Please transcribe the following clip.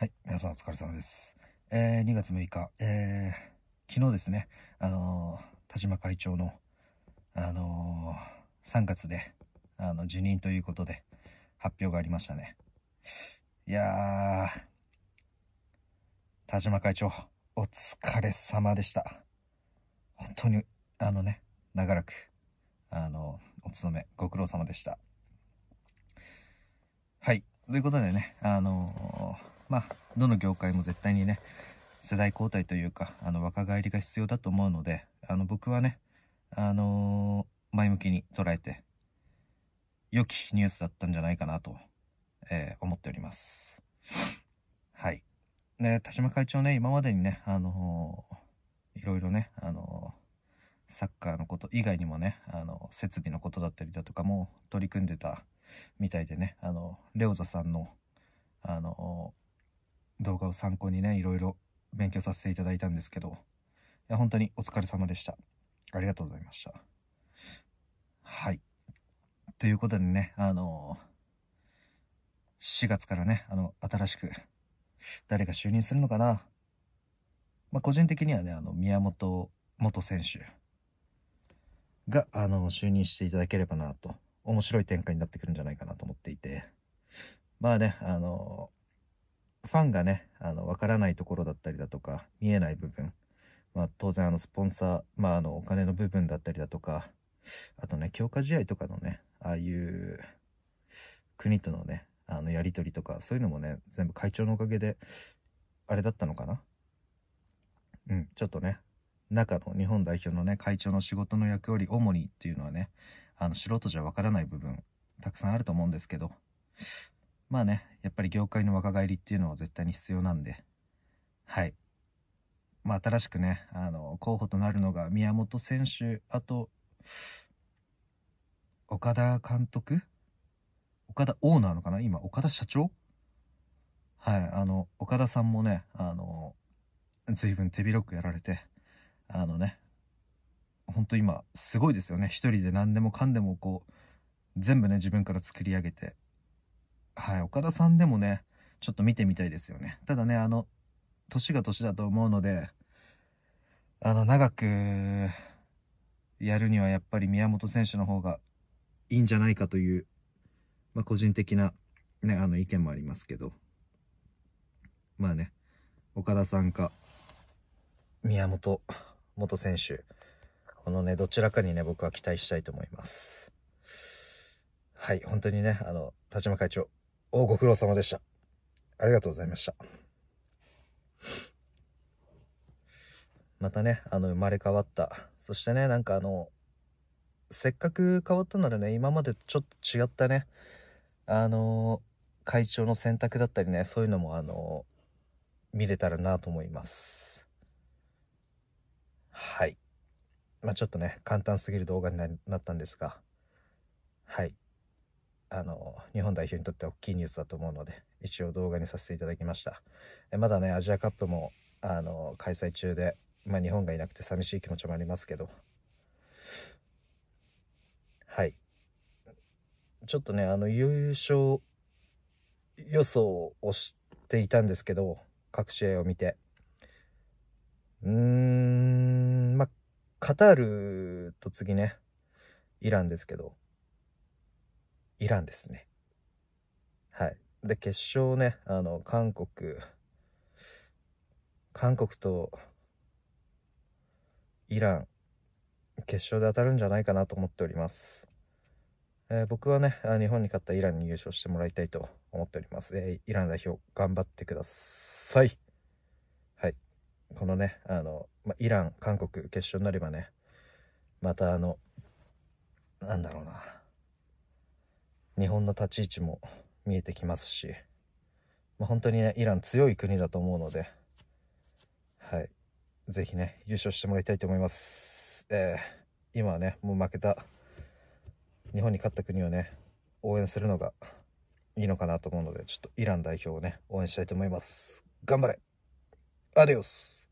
はい、皆さんお疲れ様です。えー、2月6日、えー、昨日ですね、あのー、田島会長の、あの3月で、あの、辞任ということで、発表がありましたね。いやー、田島会長、お疲れ様でした。本当に、あのね、長らく、あの、お勤め、ご苦労様でした。はい。ということでね、あのまあ、どの業界も絶対にね、世代交代というか、あの、若返りが必要だと思うので、あの、僕はね、あのー、前向きに捉えて、良きニュースだったんじゃないかなと、えー、思っております。はい。で、田島会長ね、今までにね、あのー、いろいろね、あのー、サッカーのこと以外にもね、あのー、設備のことだったりだとかも取り組んでたみたいでね、あの、レオザさんの、あの、動画を参考にね、いろいろ勉強させていただいたんですけど、いや、本当にお疲れ様でした。ありがとうございました。はい。ということでね、あのー、4月からね、あの、新しく、誰が就任するのかな。まあ、個人的にはね、あの、宮本元選手が、あの、就任していただければなと、面白い展開になってくるんじゃないかなと思っていて、まあね、あのーファンがね、あの、わからないところだったりだとか、見えない部分、まあ、当然あの、スポンサー、まあ、あの、お金の部分だったりだとか、あとね、強化試合とかのね、ああいう国とのね、あの、やり取りとか、そういうのもね、全部会長のおかげで、あれだったのかなうん、ちょっとね、中の日本代表のね、会長の仕事の役割、主にっていうのはね、あの、素人じゃわからない部分、たくさんあると思うんですけど、まあね、やっぱり業界の若返りっていうのは絶対に必要なんで、はい。まあ、新しくね、あの、候補となるのが宮本選手、あと、岡田監督岡田オーナーのかな今、岡田社長はい、あの、岡田さんもね、あの、随分手広くやられて、あのね、ほんと今、すごいですよね。一人で何でもかんでもこう、全部ね、自分から作り上げて、はい、岡田さんでもね、ちょっと見てみたいですよね。ただね、あの、年が年だと思うので、あの、長く、やるにはやっぱり宮本選手の方がいいんじゃないかという、まあ、個人的な、ね、あの、意見もありますけど、まあね、岡田さんか、宮本元選手、このね、どちらかにね、僕は期待したいと思います。はい、本当にね、あの、田島会長、おご苦労様でした。ありがとうございました。またね、あの、生まれ変わった。そしてね、なんかあの、せっかく変わったならね、今までちょっと違ったね、あの、会長の選択だったりね、そういうのもあの、見れたらなと思います。はい。まあ、ちょっとね、簡単すぎる動画になったんですが、はい。あの、日本代表にとっては大きいニュースだと思うので、一応動画にさせていただきました。えまだね、アジアカップも、あの、開催中で、まあ、日本がいなくて寂しい気持ちもありますけど、はい。ちょっとね、あの、優勝予想をしていたんですけど、各試合を見て。うーん、まあ、カタールと次ね、イランですけど、イランですね。はい。で、決勝ね、あの、韓国、韓国とイラン、決勝で当たるんじゃないかなと思っております。えー、僕はね、日本に勝ったイランに優勝してもらいたいと思っております。えー、イラン代表、頑張ってください。はい。このね、あの、ま、イラン、韓国、決勝になればね、またあの、なんだろうな。日本の立ち位置も見えてきますし、まあ、本当にねイラン強い国だと思うのではい是非ね優勝してもらいたいと思います、えー、今はねもう負けた日本に勝った国をね応援するのがいいのかなと思うのでちょっとイラン代表をね応援したいと思います頑張れアディオス